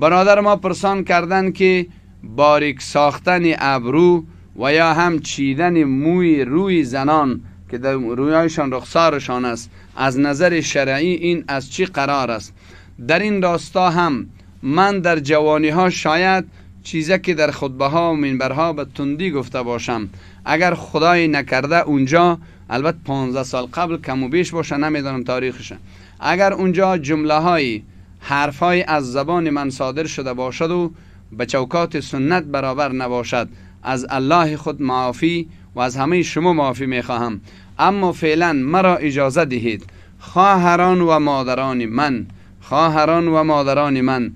برادر ما پرسان کردند که باریک ساختن ابرو و یا هم چیدن موی روی زنان که در رویایشان رخسارشان است از نظر شرعی این از چی قرار است در این راستا هم من در جوانی ها شاید چیزه که در خطبه ها و منبرها به تندی گفته باشم اگر خدای نکرده اونجا البته 15 سال قبل کم و بیش باشه نمیدانم تاریخش اگر اونجا جمله هایی حرفهای از زبان من صادر شده باشد و به چوکات سنت برابر نباشد از الله خود معافی و از همه شما معافی خواهم اما فعلا مرا اجازه دهید خواهران و مادران من خواهران و مادران من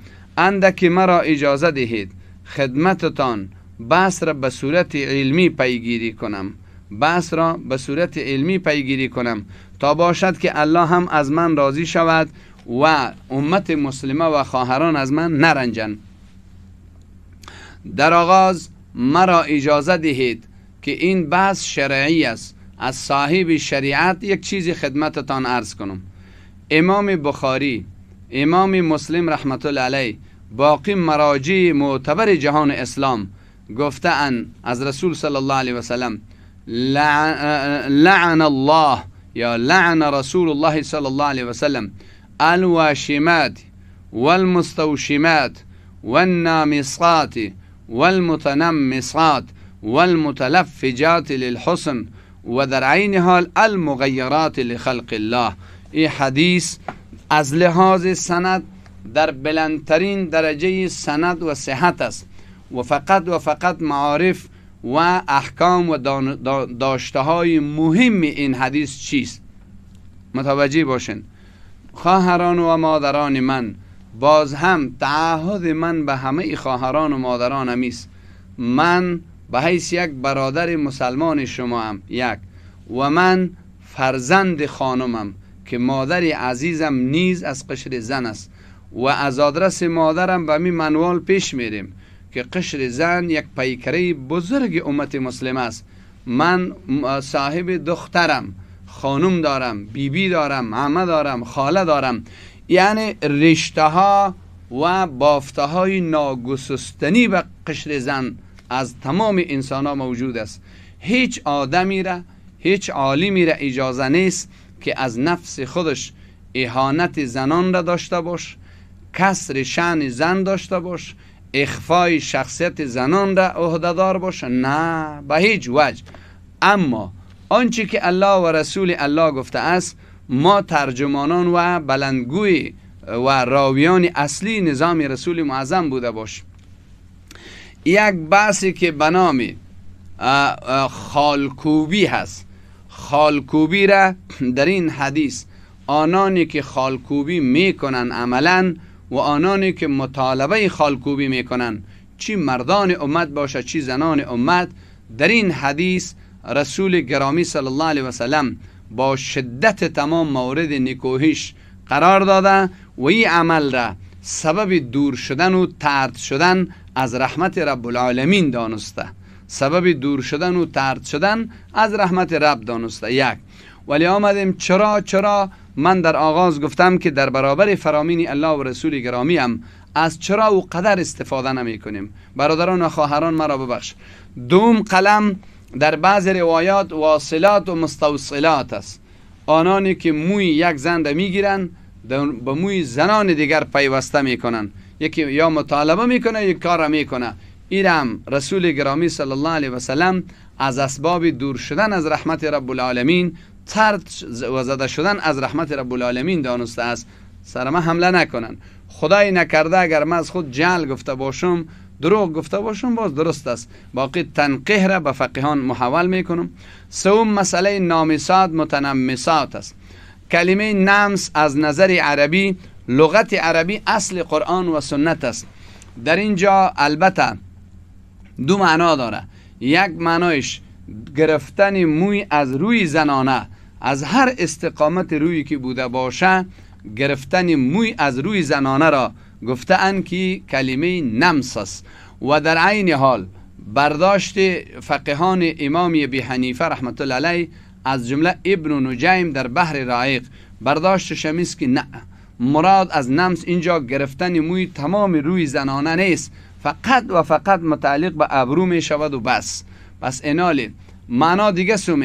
که مرا اجازه دهید خدمتتان بحث را به صورت علمی پیگیری کنم بحث را به صورت علمی پیگیری کنم تا باشد که الله هم از من راضی شود و امت مسلمه و خواهران از من نرنجن در آغاز مرا اجازه دهید که این بحث شرعی است از صاحب شریعت یک چیزی خدمتتان عرض کنم امام بخاری امام مسلم رحمت الله باقی مراجع معتبر جهان اسلام گفته ان از رسول صلی الله علیه وسلم لعن, لعن الله یا لعن رسول الله صلی الله علیه وسلم الواشمات والمستوشمات والنامصات والمتنمصات والمتلفجات للحسن و در عین حال المغیرات لخلق الله این حدیث از لحاظ سند در بلندترین درجه سند و صحت است و فقط و فقط معارف و احکام و داشته های مهم این حدیث چیست متوجه باشین خواهران و مادران من باز هم تعهد من به همه خواهران و مادرانم است من به حیث یک برادر مسلمان شما هم یک و من فرزند خانمم که مادر عزیزم نیز از قشر زن است و از آدرس مادرم به می منوال پیش میریم که قشر زن یک پیکره بزرگ امت مسلم است من صاحب دخترم خانم دارم بیبی دارم عمه دارم خاله دارم یعنی رشته ها و بافته های ناگسستنی و قشر زن از تمام انسان ها موجود است هیچ آدمی را هیچ عالمی را اجازه نیست که از نفس خودش اهانت زنان را داشته باش کسر شن زن داشته باش اخفای شخصیت زنان را عهدهدار باش نه به هیچ وجه اما آنچه که الله و رسول الله گفته است ما ترجمانان و بلندگوی و راویان اصلی نظام رسول معظم بوده باش. یک بحثی که به نام خالکوبی هست خالکوبی را در این حدیث آنانی که خالکوبی میکنن عملا و آنانی که مطالبه خالکوبی میکنن چی مردان امت باشه چی زنان امت در این حدیث رسول گرامی صلی الله علیه و با شدت تمام مورد نکوهیش قرار داده و این عمل را سبب دور شدن و ترد شدن از رحمت رب العالمین دانسته سبب دور شدن و ترد شدن از رحمت رب دانسته یک ولی آمدیم چرا چرا من در آغاز گفتم که در برابر فرامین الله و رسول گرامی هم از چرا و قدر استفاده نمی کنیم برادران و خواهران مرا ببخش دوم قلم در بعضی روایات واصلات و مستوصلات است آنانی که موی یک زنده میگیرند به موی زنان دیگر پیوسته میکنن یکی یا مطالبه میکنه یک کار میکنه ایرم رسول گرامی صلی الله علیه وسلم از اسباب دور شدن از رحمت رب العالمین ترد و زده شدن از رحمت رب العالمین دانسته است سرما حمله نکنن خدای نکرده اگر من از خود جل گفته باشم دروغ گفته باشم باز درست است باقی تنقیه را به فقیهان محول میکنم سوم مسئله نامسات متنمسات است کلمه نمس از نظر عربی لغت عربی اصل قرآن و سنت است در اینجا البته دو معنا داره یک معنایش گرفتن موی از روی زنانه از هر استقامت روی که بوده باشه گرفتن موی از روی زنانه را ان که کلمه نمس و در عین حال برداشت فقهان امام بی حنیفه رحمت الله از جمله ابن نجیم در بحر رایق برداشت شمیست که نه مراد از نمس اینجا گرفتن موی تمام روی زنانه نیست فقط و فقط متعلق به ابرو می شود و بس پس انالی معنا دیگه سو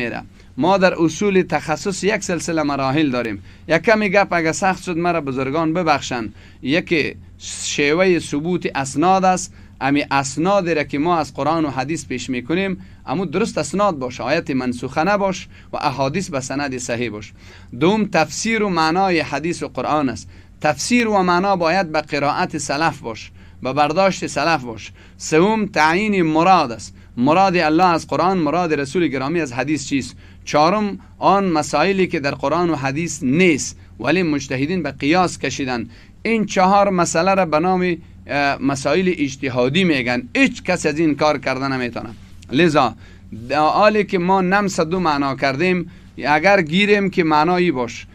ما در اصول تخصص یک سلسله مراحل داریم یک کمی گپ اگه سخت شد مرا بزرگان ببخشند یکی شیوه ثبوت اسناد است امی اسنادی را که ما از قرآن و حدیث پیش میکنیم اما درست اسناد باش آیت منسوخه نباش و احادیث به سند صحیح باش دوم تفسیر و معنای حدیث و قرآن است تفسیر و معنا باید به قرائت سلف باش به برداشت سلف باش سوم تعیین مراد است مراد الله از قرآن مراد رسول گرامی از حدیث چیست چهارم آن مسائلی که در قرآن و حدیث نیست ولی مجتهدین به قیاس کشیدن این چهار مسئله را به نام مسائل اجتهادی میگن هیچ کس از این کار کردن نمیتونه لذا حالی که ما نمس دو معنا کردیم اگر گیریم که معنایی باش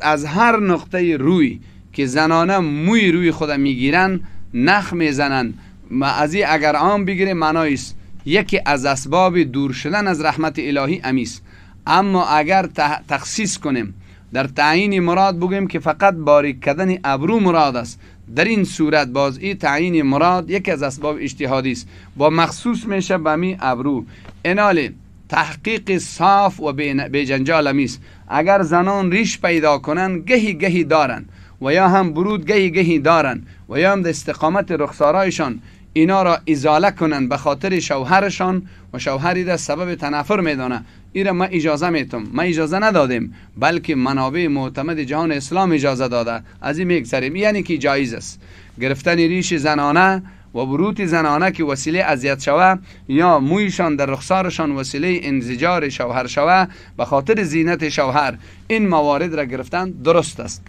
از هر نقطه روی که زنانه موی روی خود میگیرن نخ میزنن و از اگر آن بگیریم معنایی است یکی از اسباب دور شدن از رحمت الهی امیس، اما اگر تخصیص کنیم در تعیین مراد بگیم که فقط باریک کردن ابرو مراد است در این صورت باز این تعیین مراد یکی از اسباب اجتهادی است با مخصوص میشه به می ابرو انال تحقیق صاف و به جنجال اگر زنان ریش پیدا کنند گهی گهی دارند و یا هم برود گهی گهی دارند و یا هم در استقامت رخسارایشان اینا را ازاله کنن به خاطر شوهرشان و شوهری سبب تنفر میدانه این را ما اجازه میتم ما اجازه ندادیم بلکه منابع معتمد جهان اسلام اجازه داده از این میگذریم یعنی که جایز است گرفتن ریش زنانه و بروت زنانه که وسیله اذیت شوه یا مویشان در رخسارشان وسیله انزجار شوهر شوه به خاطر زینت شوهر این موارد را گرفتن درست است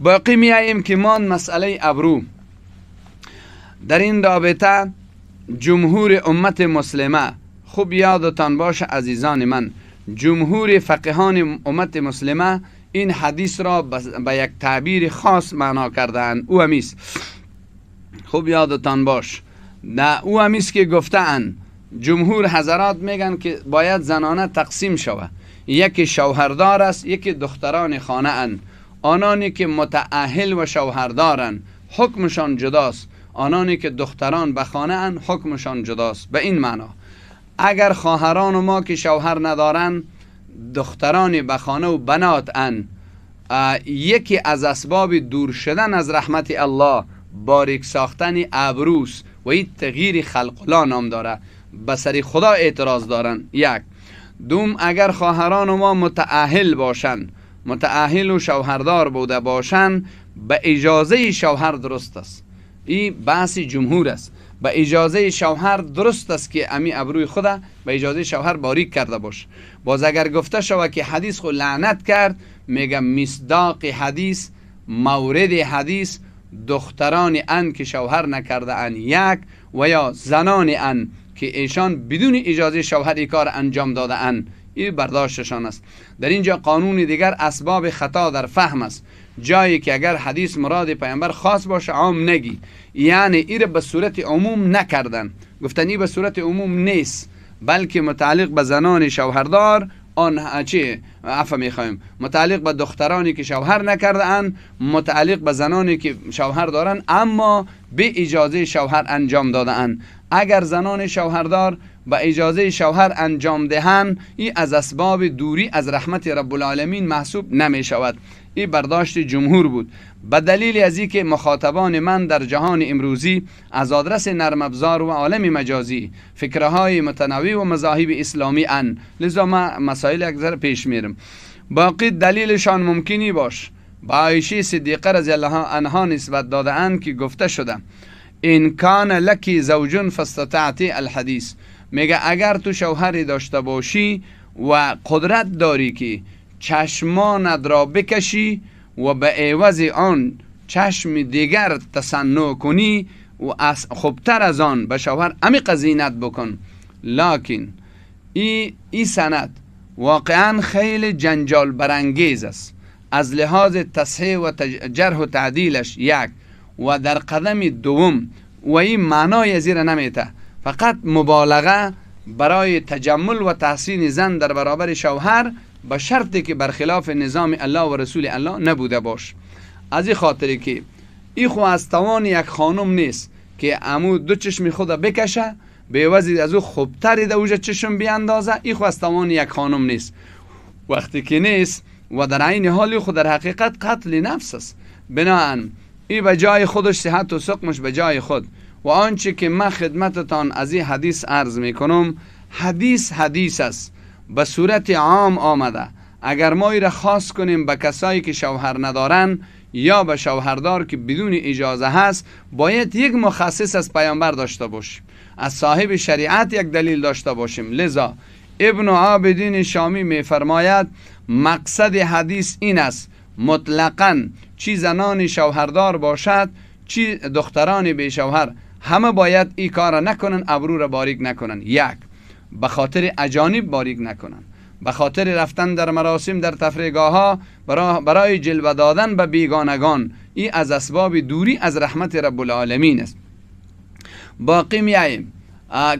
باقی میاییم که ما مسئله ابرو در این رابطه جمهور امت مسلمه خوب یادتان باش عزیزان من جمهور فقهان امت مسلمه این حدیث را به یک تعبیر خاص معنا کردن او همیست خوب یادتان باش نه او همیست که گفتن جمهور حضرات میگن که باید زنانه تقسیم شود یکی شوهردار است یکی دختران خانه اند آنانی که متعهل و شوهردارن حکمشان جداست آنانی که دختران به خانه ان حکمشان جداست به این معنا اگر خواهران ما که شوهر ندارن دخترانی به خانه و بنات ان یکی از اسباب دور شدن از رحمت الله باریک ساختن ابروس و این تغییر لا نام داره به سری خدا اعتراض دارن یک دوم اگر خواهران ما متعهل باشند متعهل و شوهردار بوده باشند به اجازه شوهر درست است ای بحث جمهور است به اجازه شوهر درست است که امی ابروی خود به اجازه شوهر باریک کرده باش باز اگر گفته شود که حدیث خو لعنت کرد میگه مصداق حدیث مورد حدیث دختران ان که شوهر نکرده ان یک و یا زنان ان که ایشان بدون اجازه شوهر ای کار انجام داده ان این برداشتشان است در اینجا قانون دیگر اسباب خطا در فهم است جایی که اگر حدیث مراد پیامبر خاص باشه عام نگی یعنی ایره به صورت عموم نکردن گفتن این به صورت عموم نیست بلکه متعلق به زنان شوهردار آن چی؟ عفو میخوایم متعلق به دخترانی که شوهر نکرده متعلق به زنانی که شوهر دارن اما به اجازه شوهر انجام داده اگر زنان شوهردار به اجازه شوهر انجام دهند این از اسباب دوری از رحمت رب العالمین محسوب نمی شود این برداشت جمهور بود به دلیل از که مخاطبان من در جهان امروزی از آدرس نرم افزار و عالم مجازی فکرهای متنوع و مذاهب اسلامی ان لذا ما مسائل اکثر پیش میرم باقی دلیلشان ممکنی باش با عایشه صدیقه رضی الله عنها نسبت داده اند که گفته شده این کان لکی زوجون فستطعتی الحدیث میگه اگر تو شوهری داشته باشی و قدرت داری که چشمانت را بکشی و به عوض آن چشم دیگر تصنع کنی و از خوبتر از آن به شوهر امی قزینت بکن لکن ای, ای سند واقعا خیلی جنجال برانگیز است از لحاظ تصحیح و جرح و تعدیلش یک و در قدم دوم و این معنای زیر نمیته فقط مبالغه برای تجمل و تحسین زن در برابر شوهر با شرطی که برخلاف نظام الله و رسول الله نبوده باش از این خاطری که ای خو از توان یک خانم نیست که امو دو چشم خود بکشه به وزید از او خوبتری در اوجه چشم بیاندازه ای خو از توان یک خانم نیست وقتی که نیست و در عین حال خود در حقیقت قتل نفس است بناهن ای به جای خودش صحت و سقمش به جای خود و آنچه که من خدمتتان از این حدیث عرض میکنم کنم حدیث حدیث است به صورت عام آمده اگر ما را خاص کنیم به کسایی که شوهر ندارن یا به شوهردار که بدون اجازه هست باید یک مخصص از پیامبر داشته باشیم از صاحب شریعت یک دلیل داشته باشیم لذا ابن عابدین شامی میفرماید مقصد حدیث این است مطلقا چی زنان شوهردار باشد چی دختران بی شوهر همه باید این کار نکنن ابرو را باریک نکنن یک به خاطر اجانب باریک نکنند به خاطر رفتن در مراسم در تفریگاه ها برای جلوه دادن به بیگانگان ای از اسباب دوری از رحمت رب العالمین است باقی میاییم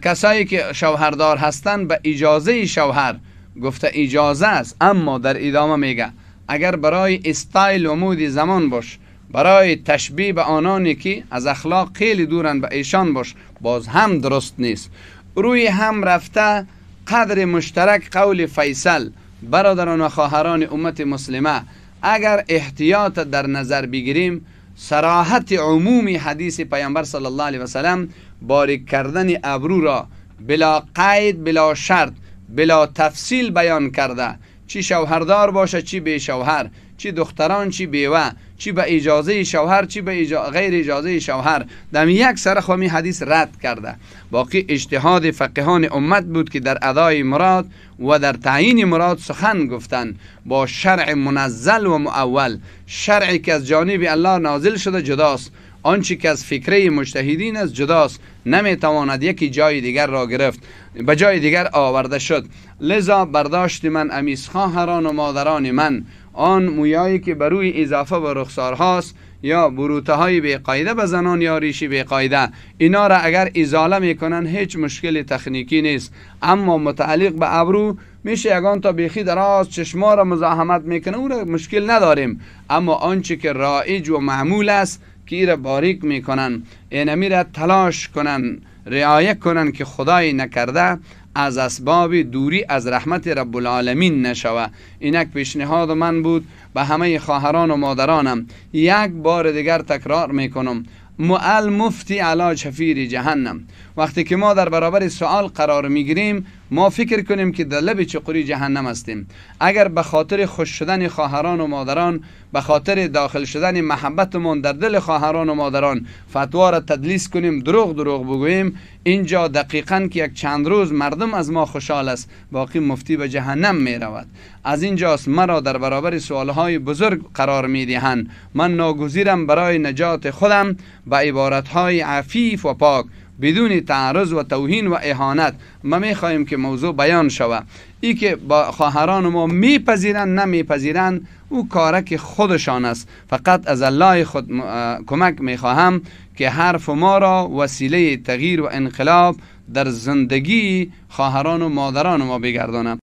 کسایی که شوهردار هستند به اجازه شوهر گفته اجازه است اما در ادامه میگه اگر برای استایل و مود زمان باش برای تشبیه به آنانی که از اخلاق خیلی دورن به ایشان باش باز هم درست نیست روی هم رفته قدر مشترک قول فیصل برادران و خواهران امت مسلمه اگر احتیاط در نظر بگیریم سراحت عمومی حدیث پیامبر صلی الله علیه سلم باریک کردن ابرو را بلا قید بلا شرط بلا تفصیل بیان کرده چی شوهردار باشه چی بی شوهر چی دختران چی بیوه چی به اجازه شوهر چی به غیر اجازه شوهر در یک سر خامی حدیث رد کرده باقی اجتهاد فقهان امت بود که در ادای مراد و در تعیین مراد سخن گفتن با شرع منزل و معول شرعی که از جانب الله نازل شده جداست آنچه که از فکره مجتهدین است جداست نمیتواند یکی جای دیگر را گرفت به جای دیگر آورده شد لذا برداشت من امیس خواهران و مادران من آن مویایی که بر روی اضافه و رخسار یا بروته های قیده به زنان یا ریشی قیده. اینا را اگر ازاله میکنن هیچ مشکل تخنیکی نیست اما متعلق به ابرو میشه اگان تا بیخی دراز چشما را مزاحمت میکنه او را مشکل نداریم اما آنچه که رایج و معمول است که را باریک میکنن اینمی را تلاش کنن رعایه کنن که خدای نکرده از اسباب دوری از رحمت رب العالمین نشوه اینک پیشنهاد من بود به همه خواهران و مادرانم یک بار دیگر تکرار میکنم معل مفتی علا شفیر جهنم وقتی که ما در برابر سوال قرار میگیریم ما فکر کنیم که در لب چقوری جهنم هستیم اگر به خاطر خوش شدن خواهران و مادران به خاطر داخل شدن محبتمون در دل خواهران و مادران فتوا را تدلیس کنیم دروغ دروغ بگوییم اینجا دقیقا که یک چند روز مردم از ما خوشحال است باقی مفتی به جهنم می رود از اینجاست مرا در برابر سوالهای بزرگ قرار می دهند من ناگزیرم برای نجات خودم به های عفیف و پاک بدون تعرض و توهین و اهانت ما خواهیم که موضوع بیان شود ای که با خواهران ما میپذیرند نمیپذیرند او کارک خودشان است فقط از الله خود کمک میخواهم که حرف ما را وسیله تغییر و انقلاب در زندگی خواهران و مادران ما بگردانم